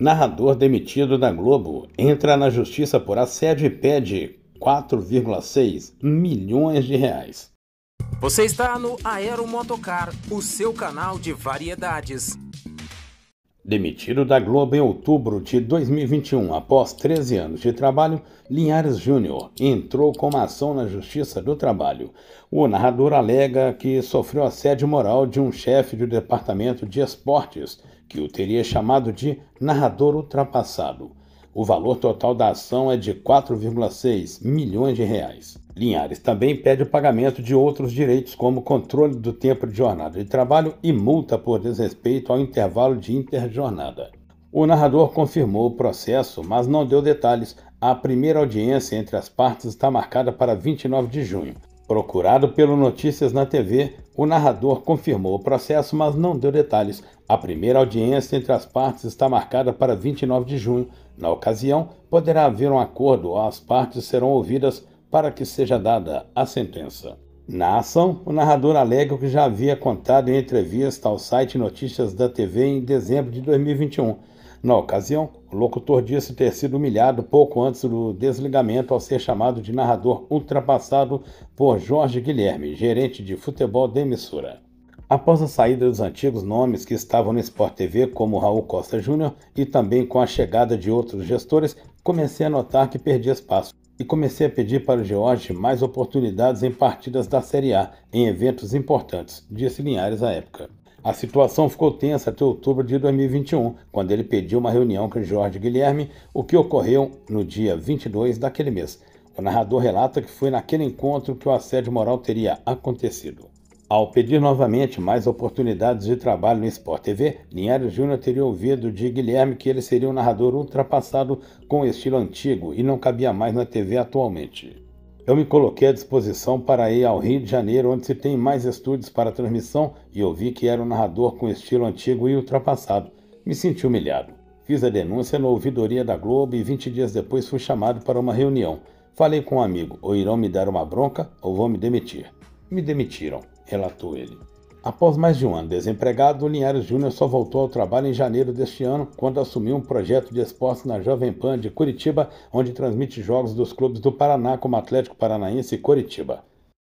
Narrador demitido da Globo entra na justiça por assédio e pede 4,6 milhões de reais. Você está no Aeromotocar, o seu canal de variedades. Demitido da Globo em outubro de 2021, após 13 anos de trabalho, Linhares Júnior entrou com uma ação na Justiça do Trabalho. O narrador alega que sofreu assédio moral de um chefe do departamento de esportes que o teria chamado de narrador ultrapassado. O valor total da ação é de 4,6 milhões de reais. Linhares também pede o pagamento de outros direitos, como controle do tempo de jornada de trabalho e multa por desrespeito ao intervalo de interjornada. O narrador confirmou o processo, mas não deu detalhes. A primeira audiência entre as partes está marcada para 29 de junho. Procurado pelo Notícias na TV, o narrador confirmou o processo, mas não deu detalhes. A primeira audiência entre as partes está marcada para 29 de junho. Na ocasião, poderá haver um acordo, as partes serão ouvidas para que seja dada a sentença. Na ação, o narrador alega o que já havia contado em entrevista ao site Notícias da TV em dezembro de 2021. Na ocasião, o locutor disse ter sido humilhado pouco antes do desligamento ao ser chamado de narrador ultrapassado por Jorge Guilherme, gerente de futebol da emissora. Após a saída dos antigos nomes que estavam no Sport TV, como Raul Costa Júnior, e também com a chegada de outros gestores, comecei a notar que perdi espaço e comecei a pedir para o George mais oportunidades em partidas da Série A, em eventos importantes, disse Linhares à época. A situação ficou tensa até outubro de 2021, quando ele pediu uma reunião com Jorge Guilherme, o que ocorreu no dia 22 daquele mês. O narrador relata que foi naquele encontro que o assédio moral teria acontecido. Ao pedir novamente mais oportunidades de trabalho no Sport TV, Linhares Júnior teria ouvido de Guilherme que ele seria um narrador ultrapassado com estilo antigo e não cabia mais na TV atualmente. Eu me coloquei à disposição para ir ao Rio de Janeiro, onde se tem mais estúdios para transmissão, e ouvi que era um narrador com estilo antigo e ultrapassado. Me senti humilhado. Fiz a denúncia na ouvidoria da Globo e 20 dias depois fui chamado para uma reunião. Falei com um amigo: ou irão me dar uma bronca ou vão me demitir. Me demitiram, relatou ele. Após mais de um ano desempregado, o Linhares Júnior só voltou ao trabalho em janeiro deste ano, quando assumiu um projeto de esporte na Jovem Pan de Curitiba, onde transmite jogos dos clubes do Paraná, como Atlético Paranaense e Curitiba.